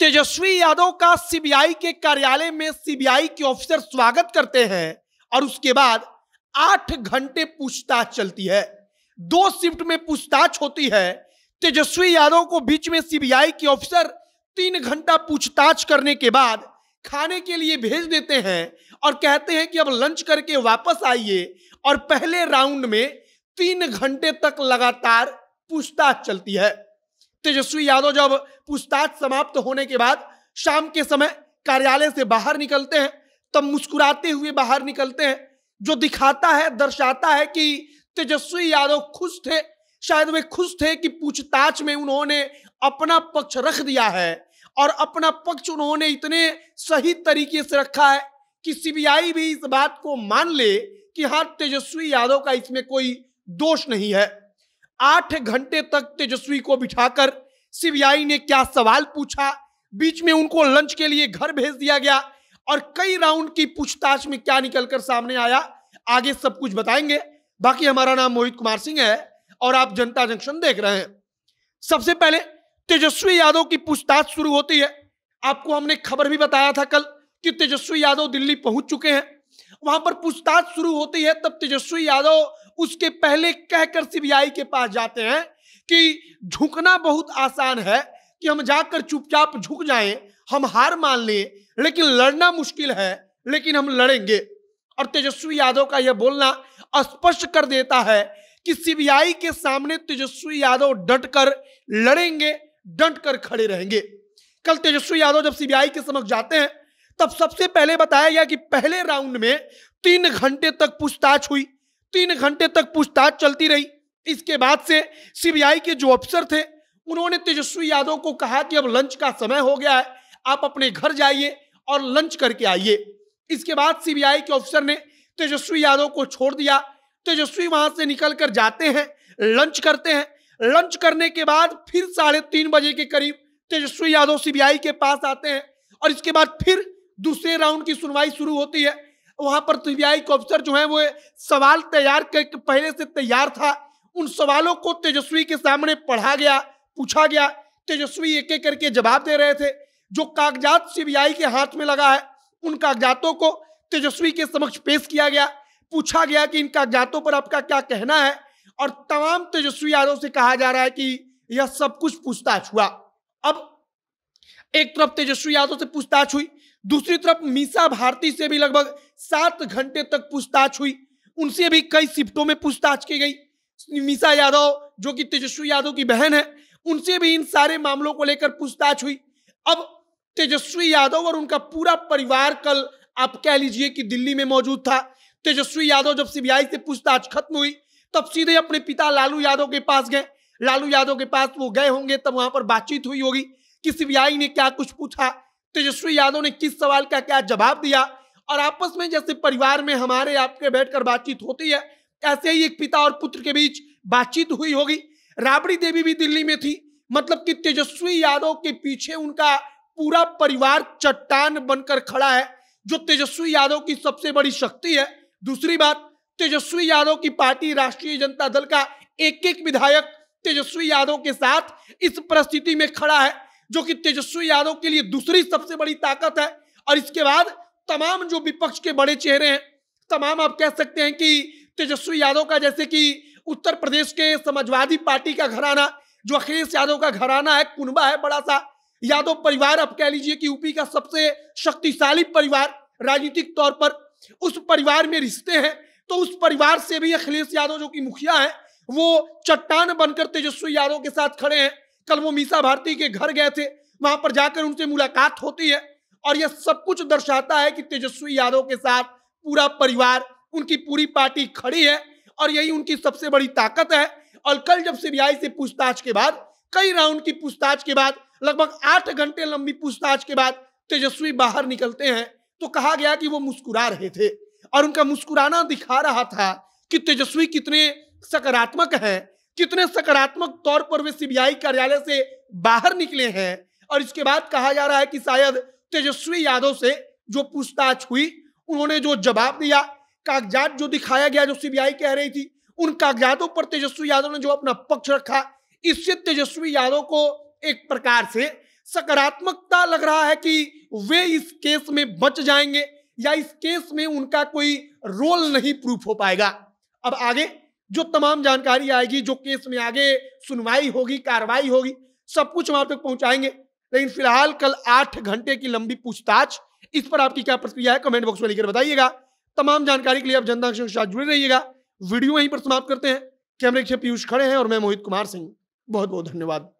तेजस्वी यादव का सीबीआई के कार्यालय में सीबीआई के ऑफिसर स्वागत करते हैं और उसके बाद आठ घंटे पूछताछ चलती है दो शिफ्ट में पूछताछ होती है तेजस्वी यादव को बीच में सीबीआई के ऑफिसर तीन घंटा पूछताछ करने के बाद खाने के लिए भेज देते हैं और कहते हैं कि अब लंच करके वापस आइए और पहले राउंड में तीन घंटे तक लगातार पूछताछ चलती है तेजस्वी यादव जब पूछताछ समाप्त होने के बाद शाम के समय कार्यालय से बाहर निकलते हैं तब मुस्कुराते हुए बाहर निकलते हैं जो दिखाता है दर्शाता है कि तेजस्वी यादव खुश थे शायद वे खुश थे कि पूछताछ में उन्होंने अपना पक्ष रख दिया है और अपना पक्ष उन्होंने इतने सही तरीके से रखा है कि सीबीआई भी इस बात को मान ले कि हाँ तेजस्वी यादव का इसमें कोई दोष नहीं है आठ घंटे तक तेजस्वी को बिठाकर सीबीआई ने क्या सवाल पूछा बीच में उनको लंच के लिए घर भेज दिया गया और कई राउंड की पूछताछ में क्या निकलकर सामने आया आगे सब कुछ बताएंगे बाकी हमारा नाम मोहित कुमार सिंह है और आप जनता जंक्शन देख रहे हैं सबसे पहले तेजस्वी यादव की पूछताछ शुरू होती है आपको हमने खबर भी बताया था कल कि तेजस्वी यादव दिल्ली पहुंच चुके हैं वहां पर पूछताछ शुरू होती है तब तेजस्वी यादव उसके पहले कहकर सीबीआई के पास जाते हैं कि झुकना बहुत आसान है कि हम जाकर चुपचाप झुक जाएं हम हार मान लें लेकिन लड़ना मुश्किल है लेकिन हम लड़ेंगे और तेजस्वी यादव का यह बोलना स्पष्ट कर देता है कि सीबीआई के सामने तेजस्वी यादव डट कर लड़ेंगे डट कर खड़े रहेंगे कल तेजस्वी यादव जब सीबीआई के समक्ष जाते हैं तब सबसे पहले बताया गया कि पहले राउंड में तीन घंटे तक पूछताछ हुई तीन घंटे तक पूछताछ चलती रही इसके बाद से सीबीआई के जो अफसर थे उन्होंने तेजस्वी यादव को कहा कि अब लंच का समय हो गया है आप अपने घर जाइए और लंच करके आइए इसके बाद सीबीआई के ऑफिसर ने तेजस्वी यादव को छोड़ दिया तेजस्वी वहां से निकल कर जाते हैं लंच करते हैं लंच करने के बाद फिर साढ़े तीन बजे के करीब तेजस्वी यादव सीबीआई के पास आते हैं और इसके बाद फिर दूसरे राउंड की सुनवाई शुरू होती है वहां पर सीबीआई तो के ऑफिसर जो है वो सवाल तैयार करके पहले से तैयार था उन सवालों को तेजस्वी के सामने पढ़ा गया पूछा गया तेजस्वी एक एक करके जवाब दे रहे थे जो कागजात सीबीआई के हाथ में लगा है उन कागजातों को तेजस्वी के समक्ष पेश किया गया पूछा गया कि इन कागजातों पर आपका क्या कहना है और तमाम तेजस्वी यादव से कहा जा रहा है कि यह सब कुछ पूछताछ हुआ अब एक तरफ तेजस्वी यादव से पूछताछ हुई दूसरी तरफ मीसा भारती से भी लगभग सात घंटे तक पूछताछ हुई उनसे भी कई शिफ्टों में पूछताछ की गई मीसा यादव जो कि तेजस्वी यादव की बहन है उनसे भी इन सारे मामलों को लेकर पूछताछ हुई अब तेजस्वी यादव और उनका पूरा परिवार कल आप कह लीजिए कि दिल्ली में मौजूद था तेजस्वी यादव जब सीबीआई से पूछताछ खत्म हुई तब सीधे अपने पिता लालू यादव के पास गए लालू यादव के पास वो गए होंगे तब वहां पर बातचीत हुई होगी कि सीबीआई ने क्या कुछ पूछा तेजस्वी यादव ने किस सवाल का क्या जवाब दिया और आपस में जैसे परिवार में हमारे आपके बैठकर बातचीत होती है ऐसे ही एक पिता और पुत्र के बीच बातचीत हुई होगी राबड़ी देवी भी दिल्ली में थी मतलब कि तेजस्वी यादव के पीछे उनका पूरा परिवार चट्टान बनकर खड़ा है जो तेजस्वी यादव की सबसे बड़ी शक्ति है दूसरी बात तेजस्वी यादव की पार्टी राष्ट्रीय जनता दल का एक एक विधायक तेजस्वी यादव के साथ इस परिस्थिति में खड़ा है जो कि तेजस्वी यादव के लिए दूसरी सबसे बड़ी ताकत है और इसके बाद तमाम जो विपक्ष के बड़े चेहरे हैं तमाम आप कह सकते हैं कि तेजस्वी यादव का जैसे कि उत्तर प्रदेश के समाजवादी पार्टी का घराना जो अखिलेश यादव का घराना है कुनबा है बड़ा सा यादव परिवार आप कह लीजिए कि यूपी का सबसे शक्तिशाली परिवार राजनीतिक तौर पर उस परिवार में रिश्ते हैं तो उस परिवार से भी अखिलेश यादव जो कि मुखिया है वो चट्टान बनकर तेजस्वी यादव के साथ खड़े हैं कल वो मीसा भारती के घर गए थे वहां पर जाकर उनसे मुलाकात होती है और यह सब कुछ दर्शाता है कि तेजस्वी यादव के साथ पूरा परिवार उनकी पूरी पार्टी खड़ी है और यही उनकी सबसे बड़ी ताकत है और कल जब सीबीआई से पूछताछ के बाद कई राउंड की पूछताछ के बाद लगभग आठ घंटे लंबी पूछताछ के बाद तेजस्वी बाहर निकलते हैं तो कहा गया कि वो मुस्कुरा रहे थे और उनका मुस्कुराना दिखा रहा था कि तेजस्वी कितने सकारात्मक हैं कितने सकारात्मक तौर पर वे सीबीआई कार्यालय से बाहर निकले हैं और इसके बाद कहा जा रहा है कि शायद तेजस्वी यादव से जो पूछताछ हुई उन्होंने जो जवाब दिया कागजात जो दिखाया गया जो सीबीआई कह रही थी उन कागजातों पर तेजस्वी यादव ने जो अपना पक्ष रखा इससे तेजस्वी यादव को एक प्रकार से सकारात्मकता लग रहा है कि वे इस केस में बच जाएंगे या इस केस में उनका कोई रोल नहीं प्रूफ हो पाएगा अब आगे जो तमाम जानकारी आएगी जो केस में आगे सुनवाई होगी कार्रवाई होगी सब कुछ वहां तक पहुंचाएंगे लेकिन फिलहाल कल आठ घंटे की लंबी पूछताछ इस पर आपकी क्या प्रतिक्रिया है कमेंट बॉक्स में लिखकर बताइएगा तमाम जानकारी के लिए आप जनता के साथ जुड़े रहिएगा वीडियो यहीं पर समाप्त करते हैं कैमरे के पीयूष खड़े हैं और मैं मोहित कुमार सिंह बहुत बहुत धन्यवाद